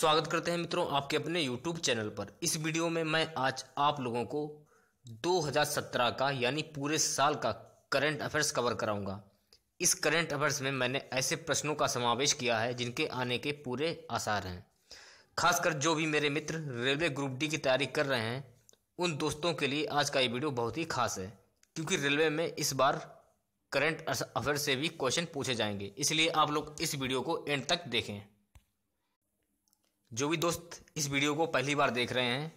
स्वागत करते हैं मित्रों आपके अपने YouTube चैनल पर इस वीडियो में मैं आज आप लोगों को 2017 का यानी पूरे साल का करंट अफेयर्स कवर कराऊंगा इस करंट अफेयर्स में मैंने ऐसे प्रश्नों का समावेश किया है जिनके आने के पूरे आसार हैं खासकर जो भी मेरे मित्र रेलवे ग्रुप डी की तैयारी कर रहे हैं उन दोस्तों के लिए आज का ये वीडियो बहुत ही खास है क्योंकि रेलवे में इस बार करंट अफेयर से भी क्वेश्चन पूछे जाएंगे इसलिए आप लोग इस वीडियो को एंड तक देखें जो भी दोस्त इस वीडियो को पहली बार देख रहे हैं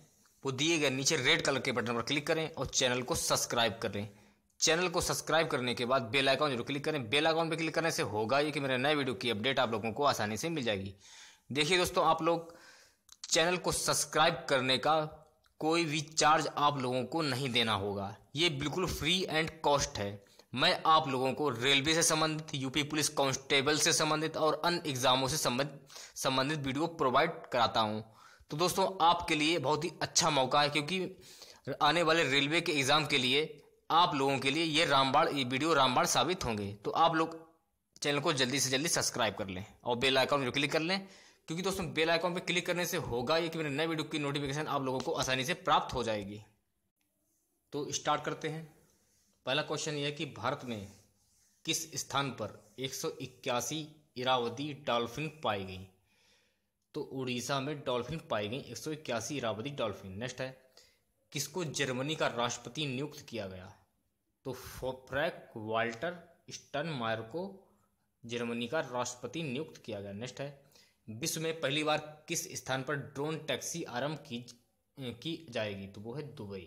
वो दिए गए नीचे रेड कलर के बटन पर क्लिक करें और चैनल को सब्सक्राइब करें चैनल को सब्सक्राइब करने के बाद बेल आइकॉन जरूर क्लिक करें बेल आइकॉन पर क्लिक करने से होगा ये कि मेरे नए वीडियो की अपडेट आप लोगों को आसानी से मिल जाएगी देखिए दोस्तों आप लोग चैनल को सब्सक्राइब करने का कोई भी चार्ज आप लोगों को नहीं देना होगा ये बिल्कुल फ्री एंड कॉस्ट है मैं आप लोगों को रेलवे से संबंधित यूपी पुलिस कांस्टेबल से संबंधित और अन्य एग्जामों से संबंधित संबंधित वीडियो प्रोवाइड कराता हूं तो दोस्तों आपके लिए बहुत ही अच्छा मौका है क्योंकि आने वाले रेलवे के एग्ज़ाम के लिए आप लोगों के लिए ये रामबाण ये वीडियो रामबाण साबित होंगे तो आप लोग चैनल को जल्दी से जल्दी सब्सक्राइब कर लें और बेल आइकॉन पर क्लिक कर लें क्योंकि दोस्तों बेल आइकॉन पर क्लिक करने से होगा ये कि मेरे नए वीडियो की नोटिफिकेशन आप लोगों को आसानी से प्राप्त हो जाएगी तो स्टार्ट करते हैं पहला क्वेश्चन यह है कि भारत में किस स्थान पर एक इरावदी डॉल्फिन पाई गई तो उड़ीसा में डॉल्फिन पाई गई एक इरावदी डॉल्फिन नेक्स्ट है किसको जर्मनी का राष्ट्रपति नियुक्त किया गया तो फ्रैक वाल्टर स्टन मायर को जर्मनी का राष्ट्रपति नियुक्त किया गया नेक्स्ट है विश्व में पहली बार किस स्थान पर ड्रोन टैक्सी आरंभ की की जाएगी तो वो है दुबई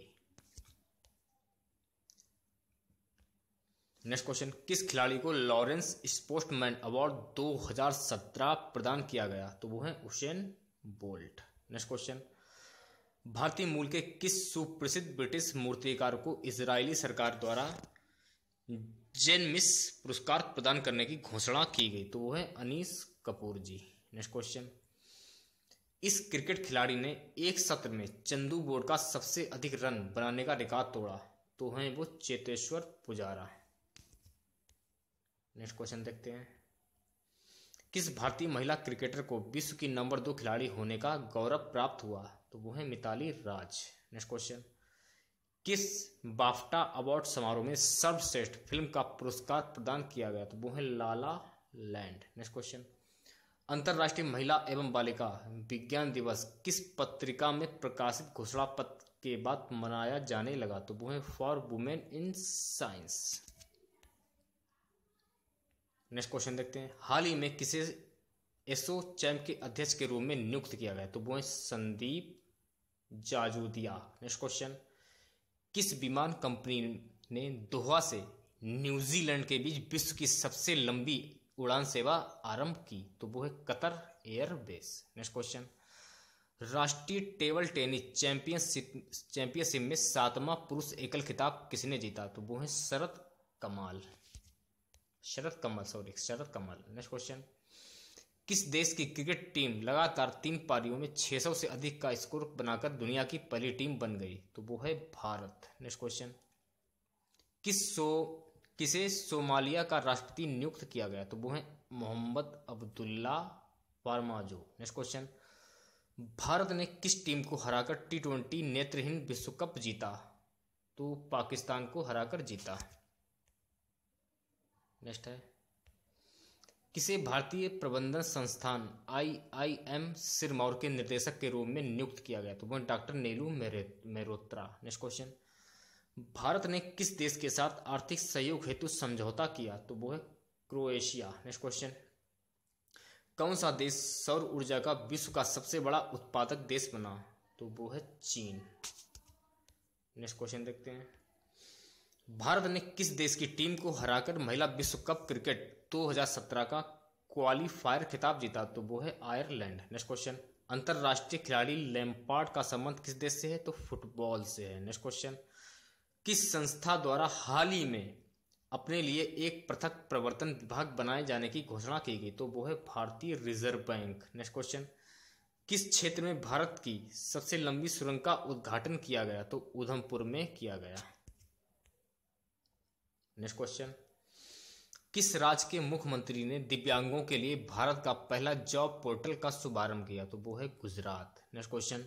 नेक्स्ट क्वेश्चन किस खिलाड़ी को लॉरेंस स्पोर्ट्समैन अवार्ड 2017 प्रदान किया गया तो वो है उशेन बोल्ट नेक्स्ट क्वेश्चन भारतीय मूल के किस सुप्रसिद्ध ब्रिटिश मूर्तिकार को इजरायली सरकार द्वारा जेनमिस पुरस्कार प्रदान करने की घोषणा की गई तो वो है अनीस कपूर जी नेक्स्ट क्वेश्चन इस क्रिकेट खिलाड़ी ने एक सत्र में चंदू बोर्ड का सबसे अधिक रन बनाने का रिकॉर्ड तोड़ा तो है वो चेतेश्वर पुजारा नेक्स्ट क्वेश्चन देखते हैं किस भारतीय महिला क्रिकेटर को विश्व की नंबर दो खिलाड़ी होने का गौरव प्राप्त हुआ तो वो है मिताली राज नेक्स्ट क्वेश्चन किस बाफ्टा अवार्ड समारोह में सर्वश्रेष्ठ फिल्म का पुरस्कार प्रदान किया गया तो वो है लाला लैंड नेक्स्ट क्वेश्चन अंतर्राष्ट्रीय महिला एवं बालिका विज्ञान दिवस किस पत्रिका में प्रकाशित घोषणा पत्र के बाद मनाया जाने लगा तो वो है for women in science next question देखते हैं हाल ही में किसे एसो चैम के अध्यक्ष के रूप में नियुक्त किया गया तो वो है संदीप जाजूदिया नेक्स्ट क्वेश्चन किस विमान कंपनी ने दोहा से न्यूजीलैंड के बीच विश्व की सबसे लंबी उड़ान सेवा आरंभ की तो वो है कतर एयरबेस नेक्स्ट क्वेश्चन राष्ट्रीय टेबल टेनिस चैंपियनशिप चैंपियनशिप में सातवां पुरुष एकल खिताब किसने जीता तो वो है Sharad Kamal Sharad Kamal sorry Sharad Kamal next question किस देश की क्रिकेट टीम लगातार तीन पारियों में 600 से अधिक का स्कोर बनाकर दुनिया की पहली टीम बन गई तो वो है भारत नेक्स्ट क्वेश्चन किस सो किसे सोमालिया का राष्ट्रपति नियुक्त किया गया तो वो है Mohamed Abdullahi Farmajo next question Bharat ने किस टीम को हराकर टी ट्वेंटी नेत्रहीन विश्व कप जीता तो पाकिस्तान को हराकर जीता नेक्स्ट है किसे भारतीय प्रबंधन संस्थान आई आई एम सिरमौर के निर्देशक के रूप में नियुक्त किया गया तो वह doctor Neelu Mehrotra next question Bharat ने किस देश के साथ आर्थिक सहयोग हेतु समझौता किया तो वो है क्रोएशिया नेक्स्ट क्वेश्चन कौन सा देश सौर ऊर्जा का विश्व का सबसे बड़ा उत्पादक देश बना तो वो है चीन नेक्स्ट क्वेश्चन देखते हैं भारत ने किस देश की टीम को हराकर महिला विश्व कप क्रिकेट 2017 का क्वालिफायर खिताब जीता तो वो है आयरलैंड नेक्स्ट क्वेश्चन अंतर्राष्ट्रीय खिलाड़ी लैम्पार्ड का संबंध किस देश से है तो फुटबॉल से है नेक्स्ट क्वेश्चन किस संस्था द्वारा हाल ही में अपने लिए एक पृथक प्रवर्तन विभाग बनाए जाने की घोषणा की गई तो वो है भारतीय रिजर्व बैंक नेक्स्ट क्वेश्चन किस क्षेत्र में भारत की सबसे लंबी सुरंग का उद्घाटन किया गया तो उधमपुर में किया गया नेक्स्ट क्वेश्चन किस राज्य के मुख्यमंत्री ने दिव्यांगों के लिए भारत का पहला जॉब पोर्टल का शुभारंभ किया तो वो है गुजरात नेक्स्ट क्वेश्चन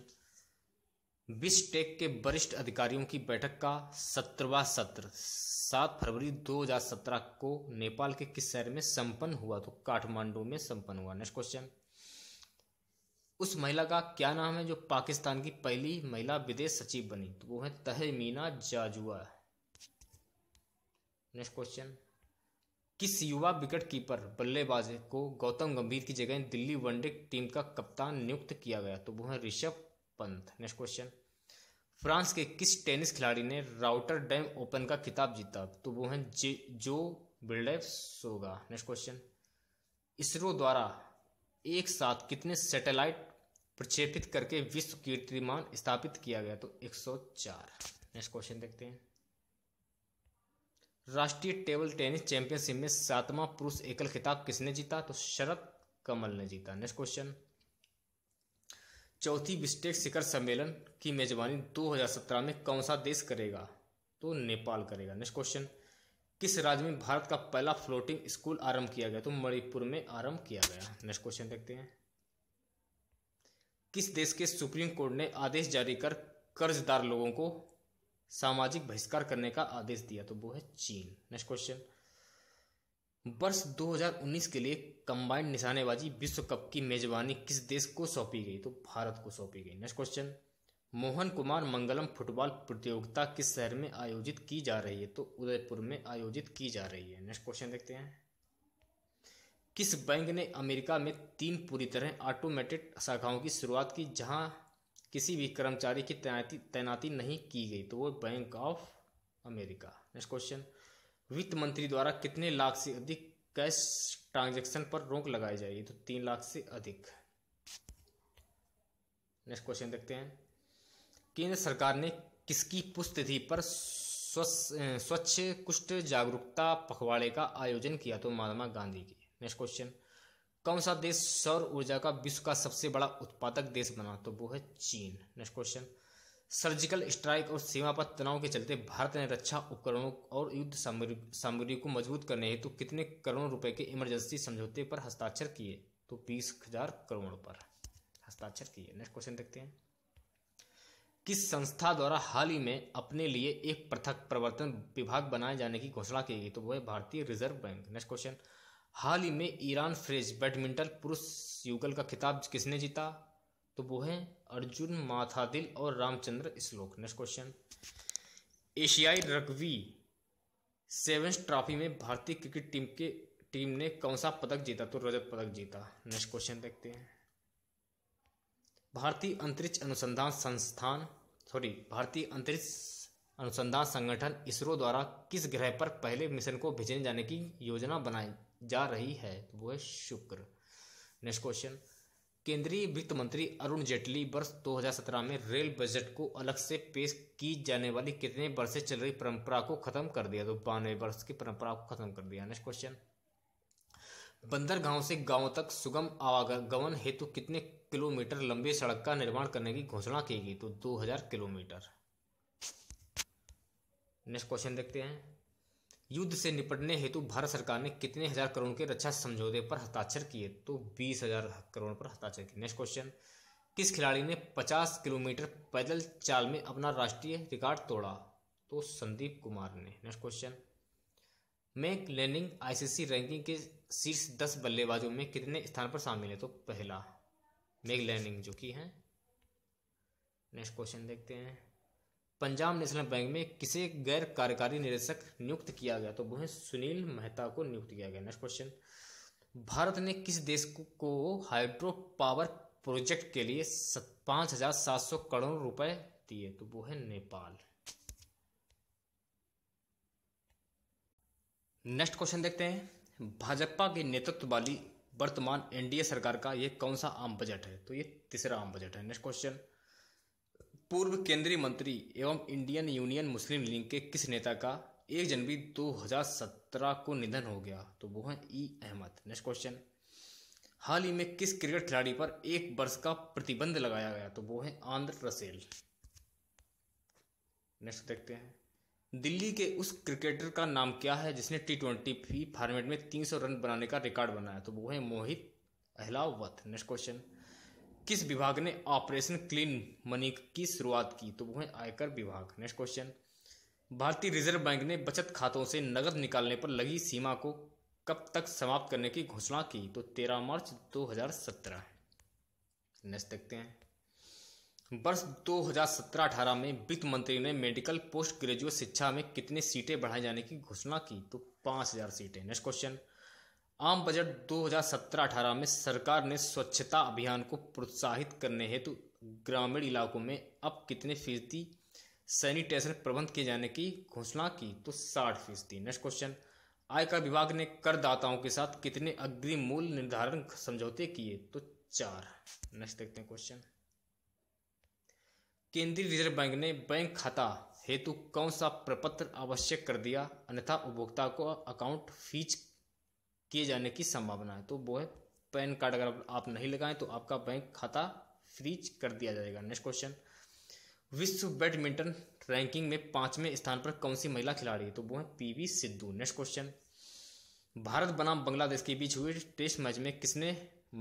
बिस्टेक के वरिष्ठ अधिकारियों की बैठक का सत्रवा सत्र सात फरवरी 2017 को नेपाल के किस शहर में संपन्न हुआ तो काठमांडू में संपन्न हुआ नेक्स्ट क्वेश्चन उस महिला का क्या नाम है जो पाकिस्तान की पहली महिला विदेश सचिव बनी तो वो है तहमीना जाजुआ नेक्स्ट क्वेश्चन किस युवा विकेट कीपर बल्लेबाज को गौतम गंभीर की जगह दिल्ली वनडे टीम का कप्तान नियुक्त किया गया तो वो है Rishabh Pant next question France के किस टेनिस खिलाड़ी ने राउटर डैम ओपन का खिताब जीता तो वो है जे जो बिल्डेव सोगा नेक्स्ट क्वेश्चन इसरो द्वारा एक साथ कितने सैटेलाइट प्रक्षेपित करके विश्व कीर्तिमान स्थापित किया गया तो 104 नेक्स्ट क्वेश्चन देखते हैं राष्ट्रीय टेबल टेनिस चैंपियनशिप में सातवां पुरुष एकल खिताब किसने जीता तो शरद कमल ने जीता नेक्स्ट क्वेश्चन चौथी बिस्टेक शिखर सम्मेलन की मेजबानी 2017 में कौन सा देश करेगा तो नेपाल करेगा नेक्स्ट क्वेश्चन किस राज्य में भारत का पहला फ्लोटिंग स्कूल आरंभ किया गया तो मणिपुर में आरंभ किया गया नेक्स्ट क्वेश्चन देखते हैं किस देश के सुप्रीम कोर्ट ने आदेश जारी कर कर्जदार लोगों को सामाजिक बहिष्कार करने का आदेश दिया तो वो है चीन नेक्स्ट क्वेश्चन वर्ष 2019 के लिए कंबाइंड निशानेबाजी विश्व कप की मेजबानी किस देश को सौंपी गई तो भारत को सौंपी गई next question Mohan Kumar Mangalam football प्रतियोगिता किस शहर में आयोजित की जा रही है तो उदयपुर में आयोजित की जा रही है नेक्स्ट क्वेश्चन देखते हैं किस बैंक ने अमेरिका में तीन पूरी तरह ऑटोमेटेड शाखाओं की शुरुआत की जहां किसी भी कर्मचारी की तैनाती तैनाती नहीं की गई तो वो bank of America next question वित्त मंत्री द्वारा कितने लाख से अधिक कैश ट्रांजैक्शन पर रोक लगाई जाएगी तो तीन लाख से अधिक नेक्स्ट क्वेश्चन देखते हैं केंद्र सरकार ने किसकी पुस्तिथि पर स्वच्छ कुष्ठ जागरूकता पखवाड़े का आयोजन किया तो महात्मा गांधी की नेक्स्ट क्वेश्चन कौन सा देश सौर ऊर्जा का विश्व का सबसे बड़ा उत्पादक देश बना तो वो है चीन नेक्स्ट क्वेश्चन सर्जिकल स्ट्राइक और सीमा पर तनाव के चलते भारत ने रक्षा उपकरणों और युद्ध सामग्री को मजबूत करने हेतु तो कितने करोड़ रुपए के इमरजेंसी समझौते पर हस्ताक्षर किए तो बीस हजार करोड़ पर हस्ताक्षर किए नेक्स्ट क्वेश्चन देखते हैं किस संस्था द्वारा हाल ही में अपने लिए एक पृथक प्रवर्तन विभाग बनाए जाने की घोषणा की गई तो वह भारतीय रिजर्व बैंक नेक्स्ट क्वेश्चन हाल ही में ईरान फ्रेज बैडमिंटन पुरुष युगल का खिताब किसने जीता तो वो है अर्जुन माथादिल और रामचंद्र श्लोक नेक्स्ट क्वेश्चन एशियाई रग्बी सेवेंस ट्रॉफी में भारतीय क्रिकेट टीम के टीम ने कौन सा पदक जीता तो रजत पदक जीता नेक्स्ट क्वेश्चन देखते हैं भारतीय अंतरिक्ष अनुसंधान संस्थान सॉरी भारतीय अंतरिक्ष अनुसंधान संगठन इसरो द्वारा किस ग्रह पर पहले मिशन को भेजने जाने की योजना बनाई जा रही है वो है शुक्र नेक्स्ट क्वेश्चन केंद्रीय वित्त मंत्री अरुण जेटली वर्ष 2017 में रेल बजट को अलग से पेश की जाने वाली कितने वर्ष से चल रही परंपरा को खत्म कर दिया तो बानवे वर्ष की परंपरा को खत्म कर दिया नेक्स्ट क्वेश्चन गांव से गांव तक सुगम आवागमन हेतु कितने किलोमीटर लंबी सड़क का निर्माण करने की घोषणा की गई तो 2000 किलोमीटर नेक्स्ट क्वेश्चन देखते हैं युद्ध से निपटने हेतु भारत सरकार ने कितने हजार करोड़ के रक्षा समझौते पर हस्ताक्षर किए तो बीस हजार करोड़ पर हस्ताक्षर किए नेक्स्ट क्वेश्चन किस खिलाड़ी ने पचास किलोमीटर पैदल चाल में अपना राष्ट्रीय रिकॉर्ड तोड़ा तो संदीप कुमार ने next question Meg Lanning ICC ranking के शीर्ष दस बल्लेबाजों में कितने स्थान पर शामिल है तो पहला मैक लेनिंग जो की है नेक्स्ट क्वेश्चन देखते हैं पंजाब नेशनल बैंक में किसे गैर कार्यकारी निदेशक नियुक्त किया गया तो वो है सुनील मेहता को नियुक्त किया गया नेक्स्ट क्वेश्चन भारत ने किस देश को, हाइड्रो पावर प्रोजेक्ट के लिए पांच हजार सात सौ करोड़ रुपए दिए तो वो है नेपाल नेक्स्ट क्वेश्चन देखते हैं भाजपा के नेतृत्व वाली वर्तमान एनडीए सरकार का ये कौन सा आम बजट है तो ये तीसरा आम बजट है नेक्स्ट क्वेश्चन पूर्व केंद्रीय मंत्री एवं इंडियन यूनियन मुस्लिम लीग के किस नेता का एक जनवरी 2017 को निधन हो गया तो वो है ई अहमद नेक्स्ट क्वेश्चन हाल ही में किस क्रिकेट खिलाड़ी पर एक वर्ष का प्रतिबंध लगाया गया तो वो है आंध्र रसेल नेक्स्ट देखते हैं दिल्ली के उस क्रिकेटर का नाम क्या है जिसने टी ट्वेंटी फॉर्मेट में 300 रन बनाने का रिकॉर्ड बनाया तो वो है मोहित अहलावत नेक्स्ट क्वेश्चन किस विभाग ने ऑपरेशन क्लीन मनी की शुरुआत की तो वो है आयकर विभाग नेक्स्ट क्वेश्चन भारतीय रिजर्व बैंक ने बचत खातों से नकद निकालने पर लगी सीमा को कब तक समाप्त करने की घोषणा की तो तेरह मार्च दो हजार सत्रह नेक्स्ट देखते हैं वर्ष 2017-18 में वित्त मंत्री ने मेडिकल पोस्ट ग्रेजुएट शिक्षा में कितनी सीटें बढ़ाए जाने की घोषणा की तो 5000 सीटें नेक्स्ट क्वेश्चन आम बजट 2017-18 में सरकार ने स्वच्छता अभियान को प्रोत्साहित करने हेतु ग्रामीण इलाकों में अब कितने फीसदी सैनिटेशन प्रबंध किए जाने की घोषणा की तो साठ फीसदी नेक्स्ट क्वेश्चन आयकर विभाग ने करदाताओं के साथ कितने अग्रिम मूल्य निर्धारण समझौते किए तो चार नेक्स्ट देखते हैं क्वेश्चन केंद्रीय रिजर्व बैंक ने बैंक खाता हेतु कौन सा प्रपत्र आवश्यक कर दिया अन्यथा उपभोक्ता को अकाउंट फीस किए जाने की संभावना है तो वो है पैन कार्ड अगर आप नहीं लगाएं तो आपका बैंक खाता फ्रीज कर दिया जाएगा नेक्स्ट क्वेश्चन विश्व बैडमिंटन रैंकिंग में पांचवें स्थान पर कौन सी महिला खिलाड़ी है तो वो है पीवी सिद्धू नेक्स्ट क्वेश्चन भारत बनाम बांग्लादेश के बीच हुए टेस्ट मैच में किसने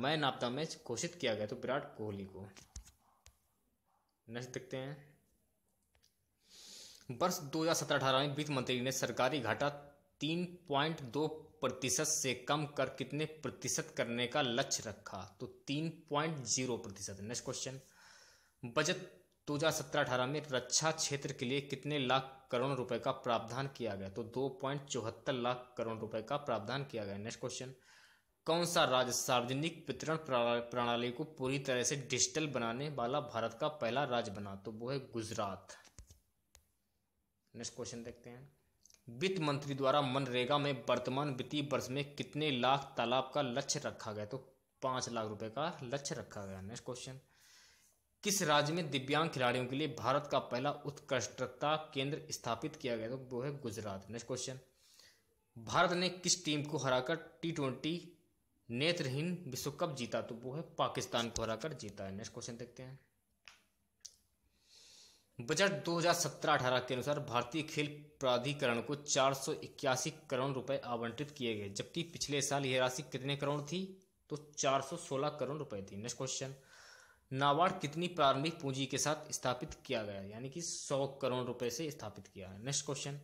मैन ऑफ द मैच घोषित किया गया तो विराट कोहली को नेक्स्ट देखते हैं वर्ष 2017-18 में वित्त मंत्री ने सरकारी घाटा तीन पॉइंट दो प्रतिशत से कम कर कितने प्रतिशत करने का लक्ष्य रखा तो तीन पॉइंट जीरो प्रतिशत नेक्स्ट क्वेश्चन बजट दो हज़ार सत्रह अठारह में रक्षा क्षेत्र के लिए कितने लाख करोड़ रुपए का प्रावधान किया गया तो दो पॉइंट चौहत्तर लाख करोड़ रुपए का प्रावधान किया गया नेक्स्ट क्वेश्चन कौन सा राज्य सार्वजनिक वितरण प्रणाली को पूरी तरह से डिजिटल बनाने वाला भारत का पहला राज्य बना तो वो है गुजरात नेक्स्ट क्वेश्चन देखते हैं वित्त मंत्री द्वारा मनरेगा में वर्तमान वित्तीय वर्ष में कितने लाख तालाब का लक्ष्य रखा गया तो पांच लाख रुपए का लक्ष्य रखा गया नेक्स्ट क्वेश्चन किस राज्य में दिव्यांग खिलाड़ियों के लिए भारत का पहला उत्कृष्टता केंद्र स्थापित किया गया तो वो है गुजरात नेक्स्ट क्वेश्चन भारत ने किस टीम को हराकर टी ट्वेंटी नेत्रहीन विश्व कप जीता तो वो है पाकिस्तान को हराकर जीता है नेक्स्ट क्वेश्चन देखते हैं बजट 2017-18 के अनुसार भारतीय खेल प्राधिकरण को चार करोड़ रुपए आवंटित किए गए जबकि पिछले साल यह राशि कितने करोड़ थी तो 416 करोड़ रुपए थी नेक्स्ट क्वेश्चन नाबार्ड कितनी प्रारंभिक पूंजी के साथ स्थापित किया गया यानी कि 100 करोड़ रुपए से स्थापित किया है नेक्स्ट क्वेश्चन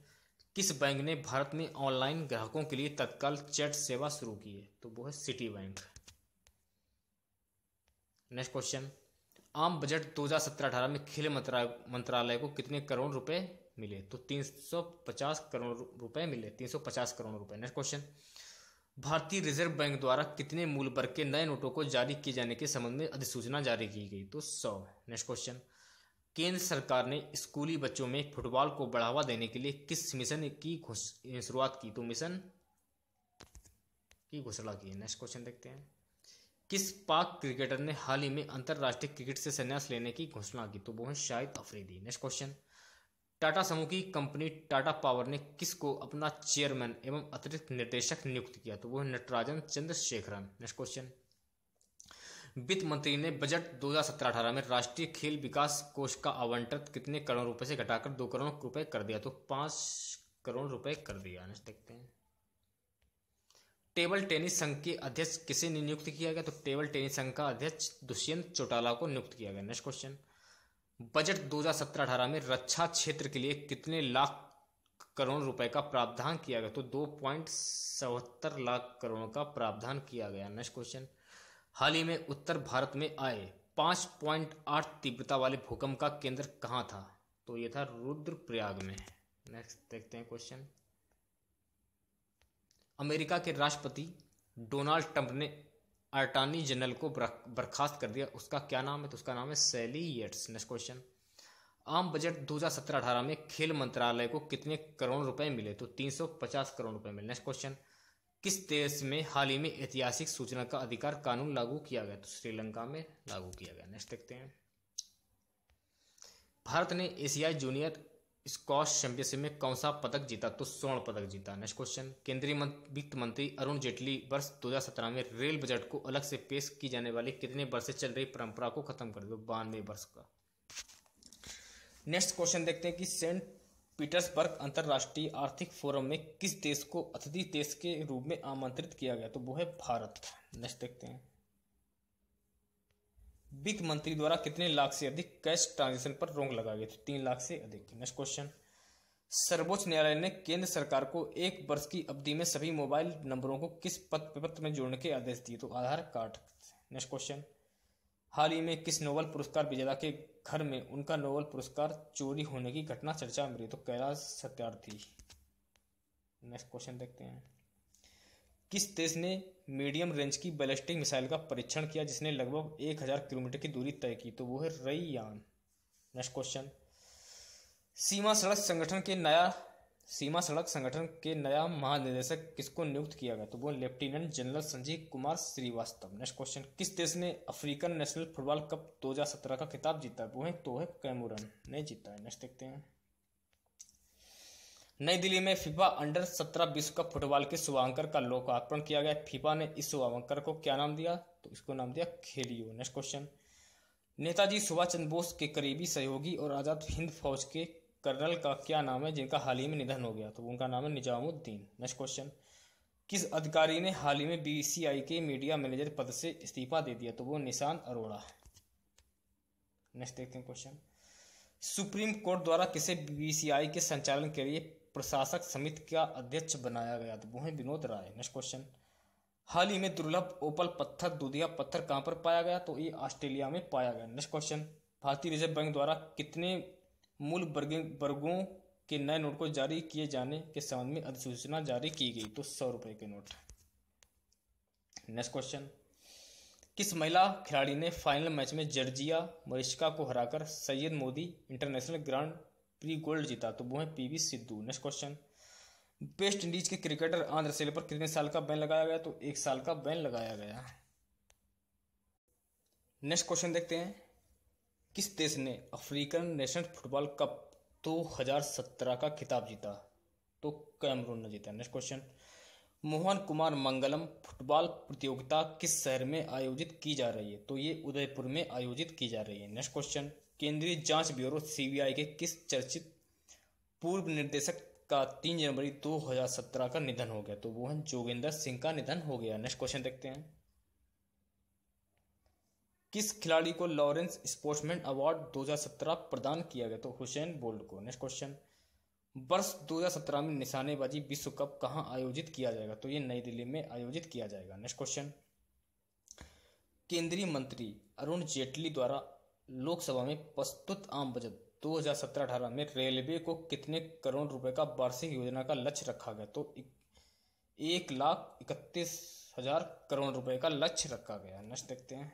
किस बैंक ने भारत में ऑनलाइन ग्राहकों के लिए तत्काल चैट सेवा शुरू की है तो वो है सिटी बैंक नेक्स्ट क्वेश्चन आम बजट 2017-18 में खेल मंत्रालय को कितने करोड़ रुपए मिले तो 350 करोड़ रुपए मिले 350 करोड़ रुपए नेक्स्ट क्वेश्चन भारतीय रिजर्व बैंक द्वारा कितने मूल वर्ग के नए नोटों को जारी किए जाने के संबंध में अधिसूचना जारी की गई तो सौ नेक्स्ट क्वेश्चन केंद्र सरकार ने स्कूली बच्चों में फुटबॉल को बढ़ावा देने के लिए किस मिशन की शुरुआत की तो मिशन की घोषणा की है नेक्स्ट क्वेश्चन देखते हैं किस पाक क्रिकेटर ने हाल ही में अंतरराष्ट्रीय क्रिकेट से संन्यास लेने की घोषणा की तो वो है शाहिद अफरीदी नेक्स्ट क्वेश्चन टाटा समूह की कंपनी टाटा पावर ने किसको अपना चेयरमैन एवं अतिरिक्त निर्देशक नियुक्त किया तो वो है नटराजन चंद्रशेखरन नेक्स्ट क्वेश्चन वित्त मंत्री ने बजट 2017-18 में राष्ट्रीय खेल विकास कोष का आवंटन कितने करोड़ रुपए से घटाकर दो करोड़ रुपए कर दिया तो पांच करोड़ रुपए कर दिया नेक्स्ट देखते हैं टेबल टेनिस संघ के अध्यक्ष किसे नियुक्त किया गया तो टेबल टेनिस संघ का अध्यक्ष दुष्यंत चौटाला को नियुक्त किया गया नेक्स्ट क्वेश्चन बजट 2017-18 में रक्षा क्षेत्र के लिए कितने लाख करोड़ रुपए का प्रावधान किया गया तो दो पॉइंट सौहत्तर लाख करोड़ का प्रावधान किया गया नेक्स्ट क्वेश्चन हाल ही में उत्तर भारत में आए पांच पॉइंट आठ तीव्रता वाले भूकंप का केंद्र कहाँ था तो ये था रुद्रप्रयाग में नेक्स्ट देखते हैं क्वेश्चन अमेरिका के राष्ट्रपति डोनाल्ड ट्रंप ने अटॉर्नी जनरल को बर्खास्त कर दिया उसका क्या नाम है तो उसका नाम है सैली येट्स नेक्स्ट क्वेश्चन आम बजट 2017-18 में खेल मंत्रालय को कितने करोड़ रुपए मिले तो 350 करोड़ रुपए मिले नेक्स्ट क्वेश्चन किस देश में हाल ही में ऐतिहासिक सूचना का अधिकार कानून लागू किया गया तो श्रीलंका में लागू किया गया नेक्स्ट देखते हैं भारत ने एशियाई जूनियर स्कॉश चैंपियनशिप में कौन सा पदक जीता तो स्वर्ण पदक जीता नेक्स्ट क्वेश्चन केंद्रीय वित्त मंत्री अरुण जेटली वर्ष दो में रेल बजट को अलग से पेश की जाने वाली कितने वर्ष से चल रही परंपरा को खत्म कर दो बानवे वर्ष का नेक्स्ट क्वेश्चन देखते हैं कि सेंट पीटर्सबर्ग अंतर्राष्ट्रीय आर्थिक फोरम में किस देश को अतिथि देश के रूप में आमंत्रित किया गया तो वो है भारत नेक्स्ट देखते हैं वित्त मंत्री द्वारा कितने लाख से अधिक कैश ट्रांजेक्शन पर रोक लगा गई थी तीन लाख से अधिक नेक्स्ट क्वेश्चन सर्वोच्च न्यायालय ने केंद्र सरकार को एक वर्ष की अवधि में सभी मोबाइल नंबरों को किस पद पत्र में जोड़ने के आदेश दिए तो आधार कार्ड नेक्स्ट क्वेश्चन हाल ही में किस नोबल पुरस्कार विजेता के घर में उनका नोबल पुरस्कार चोरी होने की घटना चर्चा में रही तो कैलाश सत्यार्थी नेक्स्ट क्वेश्चन देखते हैं किस देश ने मीडियम रेंज की बैलिस्टिक मिसाइल का परीक्षण किया जिसने लगभग एक हज़ार किलोमीटर की दूरी तय की तो वो है रईयान नेक्स्ट क्वेश्चन सीमा सड़क संगठन के नया सीमा सड़क संगठन के नया महानिदेशक किसको नियुक्त किया गया तो वो lieutenant general Sanjeev Kumar Srivastava next question किस देश ने अफ्रीकन नेशनल फुटबॉल कप 2017 का खिताब जीता वो है तो है कैमोरन ने जीता है नेक्स्ट देखते हैं नई दिल्ली में फीफा अंडर सत्रह विश्व कप फुटबॉल के शुभांकर का लोकार्पण किया गया फीफा ने इस शुभांकर को क्या नाम दिया तो इसको नाम दिया खेलियो नेक्स्ट क्वेश्चन नेताजी सुभाष चंद्र बोस के करीबी सहयोगी और आज़ाद हिंद फौज के कर्नल का क्या नाम है जिनका हाल ही में निधन हो गया तो उनका नाम है निजामुद्दीन नेक्स्ट क्वेश्चन किस अधिकारी ने हाल ही में बीसीआई के मीडिया मैनेजर पद से इस्तीफा दे दिया तो वो निशान अरोड़ा नेक्स्ट देखते हैं क्वेश्चन सुप्रीम कोर्ट द्वारा किसे बी के संचालन के लिए प्रशासक समिति का अध्यक्ष बनाया गया था वो है विनोद राय नेक्स्ट क्वेश्चन हाल ही में दुर्लभ ओपल पत्थर दुधिया पत्थर कहाँ पर पाया गया तो ये ऑस्ट्रेलिया में पाया गया नेक्स्ट क्वेश्चन भारतीय रिजर्व बैंक द्वारा कितने मूल वर्गों के नए नोट को जारी किए जाने के संबंध में अधिसूचना जारी की गई तो सौ रुपए के नोट नेक्स्ट क्वेश्चन किस महिला खिलाड़ी ने फाइनल मैच में जर्जिया मरिश्का को हराकर Syed Modi international grand prix gold जीता तो वो है PV Sindhu next question West Indies के क्रिकेटर आंध्र सेल पर कितने साल का बैन लगाया गया तो एक साल का बैन लगाया गया नेक्स्ट क्वेश्चन देखते हैं किस देश ने अफ्रीकन नेशनल फुटबॉल कप 2017 का खिताब जीता तो कैमरून ने जीता next question Mohan Kumar Mangalam football प्रतियोगिता किस शहर में आयोजित की जा रही है तो ये उदयपुर में आयोजित की जा रही है नेक्स्ट क्वेश्चन केंद्रीय जांच ब्यूरो सीबीआई के किस चर्चित पूर्व निर्देशक का तीन जनवरी 2017 का निधन हो गया तो वो है जोगिंदर सिंह का निधन हो गया नेक्स्ट क्वेश्चन देखते हैं किस खिलाड़ी को लॉरेंस स्पोर्ट्समैन अवार्ड 2017 प्रदान किया गया तो हुसैन बोल्ड को नेक्स्ट क्वेश्चन वर्ष 2017 में निशानेबाजी विश्व कप कहाँ आयोजित किया जाएगा तो ये नई दिल्ली में आयोजित किया जाएगा नेक्स्ट क्वेश्चन केंद्रीय मंत्री अरुण जेटली द्वारा लोकसभा में प्रस्तुत आम बजट 2017-18 में रेलवे को कितने करोड़ रुपए का वार्षिक योजना का लक्ष्य रखा गया तो एक लाख इकतीस हजार करोड़ रुपए का लक्ष्य रखा गया नेक्स्ट देखते हैं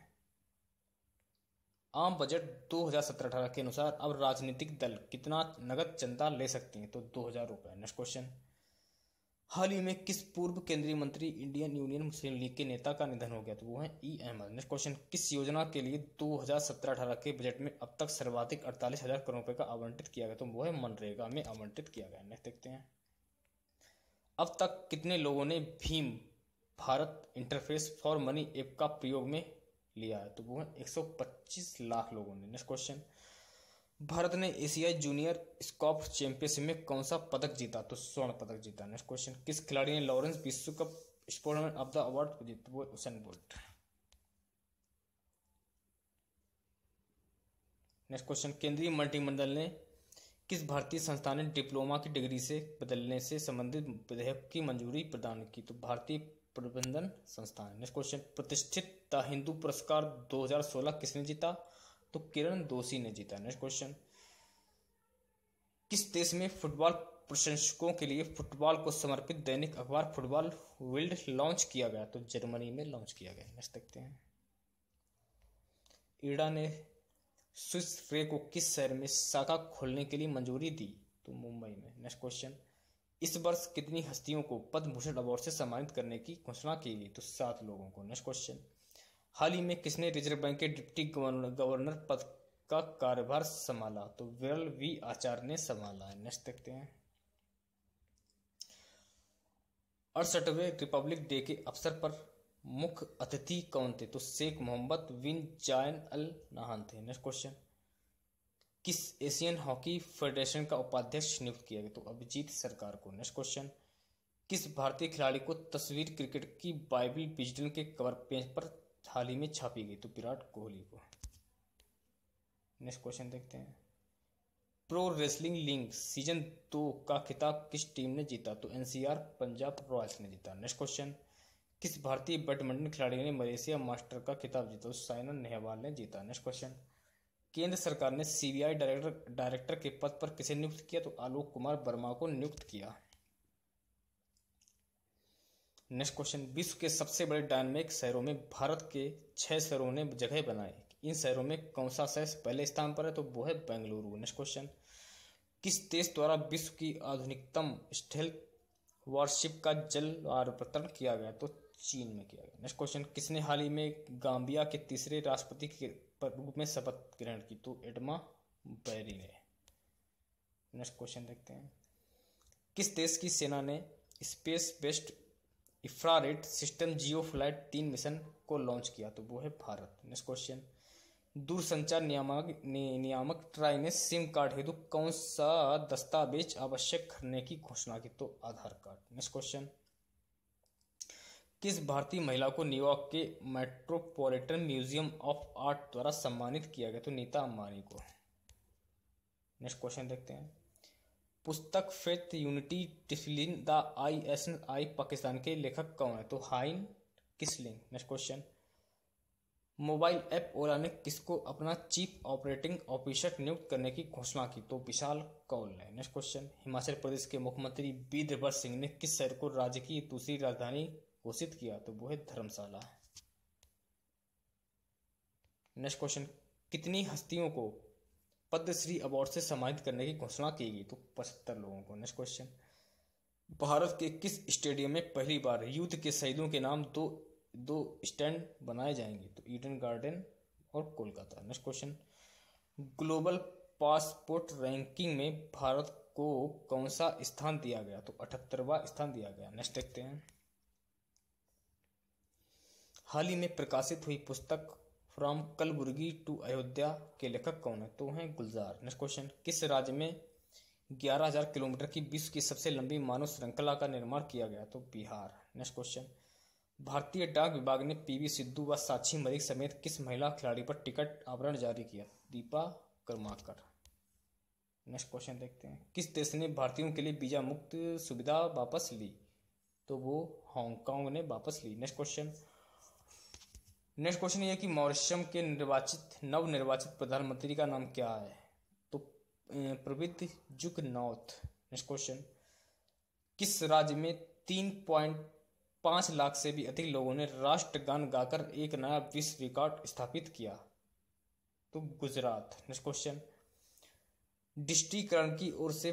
आम बजट 2017-18 के अनुसार अब राजनीतिक दल कितना नगद चंदा ले सकते हैं तो दो हजार रुपये नेक्स्ट क्वेश्चन हाल ही में किस पूर्व केंद्रीय मंत्री इंडियन यूनियन मुस्लिम लीग के नेता का निधन हो गया तो वो है ई अहमद नेक्स्ट क्वेश्चन किस योजना के लिए 2017-18 के बजट में अब तक सर्वाधिक अड़तालीस हजार करोड़ रुपए का आवंटित किया गया तो वो है मनरेगा में आवंटित किया गया नेक्स्ट देखते हैं अब तक कितने लोगों ने भीम Bharat interface for money app का प्रयोग में लिया है तो वो है 125 लाख लोगों ने नेक्स्ट क्वेश्चन भारत ने एशिया जूनियर स्कॉप चैंपियनशिप में कौन सा पदक जीता तो स्वर्ण पदक जीता नेक्स्ट क्वेश्चन किस खिलाड़ी ने लॉरेंस विश्व cup sportsman of the award जीता वो उसेन बोल्ट नेक्स्ट क्वेश्चन केंद्रीय मंत्रिमंडल ने किस भारतीय संस्थान ने डिप्लोमा की डिग्री से बदलने से संबंधित विधेयक की मंजूरी प्रदान की तो भारतीय प्रबंधन संस्थान नेक्स्ट क्वेश्चन प्रतिष्ठित द हिंदू पुरस्कार 2016 किसने जीता तो किरण दोषी ने जीता नेक्स्ट क्वेश्चन किस देश में फुटबॉल प्रशंसकों के लिए फुटबॉल को समर्पित दैनिक अखबार फुटबॉल वर्ल्ड लॉन्च किया गया तो जर्मनी में लॉन्च किया गया नेक्स्ट देखते हैं ईडा ने स्विस रे को किस शहर में शाखा खोलने के लिए मंजूरी दी तो मुंबई में नेक्स्ट क्वेश्चन इस वर्ष कितनी हस्तियों को पद्म भूषण अवार्ड से सम्मानित करने की घोषणा की गई तो सात लोगों को नेक्स्ट क्वेश्चन हाल ही में किसने रिजर्व बैंक के डिप्टी गवर्नर पद का कार्यभार संभाला तो विरल वी आचार्य ने संभाला है नेक्स्ट देखते हैं अड़सठवें रिपब्लिक डे के अवसर पर मुख्य अतिथि कौन थे तो शेख मोहम्मद बिन जायन अल नाहन थे नेक्स्ट क्वेश्चन किस एशियन हॉकी फेडरेशन का उपाध्यक्ष नियुक्त किया गया तो अभिजीत सरकार को नेक्स्ट क्वेश्चन किस भारतीय खिलाड़ी को तस्वीर क्रिकेट की बाइबल डिजिटल के कवर पेज पर हाल ही में छापी गई तो विराट कोहली को नेक्स्ट क्वेश्चन देखते हैं प्रो रेसलिंग लीग सीजन दो का खिताब किस टीम ने जीता तो एनसीआर पंजाब रॉयल्स ने जीता नेक्स्ट क्वेश्चन किस भारतीय बैडमिंटन खिलाड़ी ने मलेशिया मास्टर का खिताब जीता तो साइना नेहवाल ने जीता नेक्स्ट क्वेश्चन केंद्र सरकार ने सीबीआई डायरेक्टर डायरेक्टर के पद पर किसे नियुक्त किया तो आलोक कुमार वर्मा को नियुक्त किया नेक्स्ट क्वेश्चन विश्व के सबसे बड़े डायनमिक शहरों में भारत के छह शहरों ने जगह बनाई इन शहरों में कौन सा शहर पहले स्थान पर है तो वो है बेंगलुरु नेक्स्ट क्वेश्चन किस देश द्वारा विश्व की आधुनिकतम स्टेल वॉरशिप का जल प्रतरण किया गया तो चीन में किया गया नेक्स्ट क्वेश्चन किसने हाल ही में गांबिया के तीसरे राष्ट्रपति के पर रूप में शपथ ग्रहण की तो एडमा बैरी ने नेक्स्ट क्वेश्चन देखते हैं किस देश की सेना ने space based infrared system GEO flight तीन मिशन को लॉन्च किया तो वो है भारत नेक्स्ट क्वेश्चन दूरसंचार नियामक नियामक ट्राई ने सिम कार्ड हेतु कौन सा दस्तावेज आवश्यक करने की घोषणा की तो आधार कार्ड नेक्स्ट क्वेश्चन किस भारतीय महिला को न्यूयॉर्क के मेट्रोपॉलिटन म्यूजियम ऑफ आर्ट द्वारा सम्मानित किया गया तो नीता अंबानी को नेक्स्ट क्वेश्चन देखते हैं पुस्तक faith unity discipline the I S I Pakistan के लेखक कौन है तो Hein Kiessling next question mobile app Ola ने किसको अपना चीफ ऑपरेटिंग ऑफिसर नियुक्त करने की घोषणा की तो विशाल कौल ने नेक्स्ट क्वेश्चन हिमाचल प्रदेश के मुख्यमंत्री वीरभद्र सिंह ने किस शहर को राज्य की दूसरी राजधानी घोषित किया तो वो है धर्मशाला नेक्स्ट क्वेश्चन कितनी हस्तियों को पद्मश्री अवार्ड से सम्मानित करने की घोषणा की गई तो पचहत्तर लोगों को नेक्स्ट क्वेश्चन भारत के किस स्टेडियम में पहली बार युद्ध के शहीदों के नाम दो दो स्टैंड बनाए जाएंगे तो ईडन गार्डन और Kolkata next question global passport ranking में भारत को कौन सा स्थान दिया गया तो अठहत्तरवा स्थान दिया गया नेक्स्ट देखते हैं हाल ही में प्रकाशित हुई पुस्तक फ्रॉम कलबुर्गी टू अयोध्या के लेखक कौन है तो हैं गुलजार नेक्स्ट क्वेश्चन किस राज्य में 11000 किलोमीटर की विश्व की सबसे लंबी मानव श्रृंखला का निर्माण किया गया तो बिहार नेक्स्ट क्वेश्चन भारतीय डाक विभाग ने पीवी सिद्धू व साक्षी मलिक समेत किस महिला खिलाड़ी पर टिकट आवरण जारी किया दीपा कर्माकर नेक्स्ट क्वेश्चन देखते हैं किस देश ने भारतीयों के लिए वीजा मुक्त सुविधा वापस ली तो वो हांगकांग ने वापस ली नेक्स्ट क्वेश्चन नेक्स्ट क्वेश्चन ये कि मॉरिशम के निर्वाचित नवनिर्वाचित प्रधानमंत्री का नाम क्या है तो जुग जुगनौथ नेक्स्ट क्वेश्चन किस राज्य में तीन पॉइंट पांच लाख से भी अधिक लोगों ने राष्ट्रगान गाकर एक नया विश्व रिकॉर्ड स्थापित किया तो गुजरात नेक्स्ट क्वेश्चन डिस्ट्रीकरण की ओर से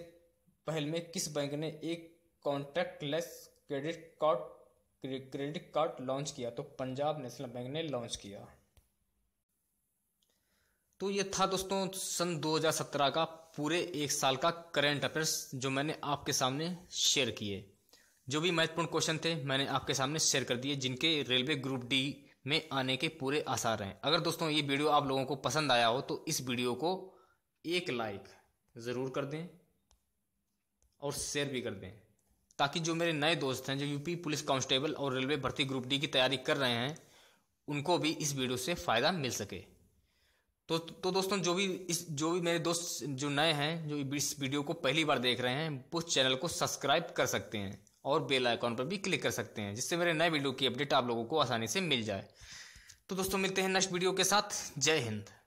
पहल में किस बैंक ने एक लेस credit card credit card launch किया तो पंजाब नेशनल बैंक ने लॉन्च किया तो ये था दोस्तों सन 2017 का पूरे एक साल का करंट अफेयर्स जो मैंने आपके सामने शेयर किए जो भी महत्वपूर्ण क्वेश्चन थे मैंने आपके सामने शेयर कर दिए जिनके रेलवे ग्रुप डी में आने के पूरे आसार हैं अगर दोस्तों ये वीडियो आप लोगों को पसंद आया हो तो इस वीडियो को एक लाइक ज़रूर कर दें और शेयर भी कर दें ताकि जो मेरे नए दोस्त हैं जो यूपी पुलिस कांस्टेबल और रेलवे भर्ती ग्रुप डी की तैयारी कर रहे हैं उनको भी इस वीडियो से फ़ायदा मिल सके तो तो दोस्तों जो भी इस जो भी मेरे दोस्त जो नए हैं जो इस वीडियो को पहली बार देख रहे हैं वो चैनल को सब्सक्राइब कर सकते हैं और बेल आइकॉन पर भी क्लिक कर सकते हैं जिससे मेरे नए वीडियो की अपडेट आप लोगों को आसानी से मिल जाए तो दोस्तों मिलते हैं नेक्स्ट वीडियो के साथ जय हिंद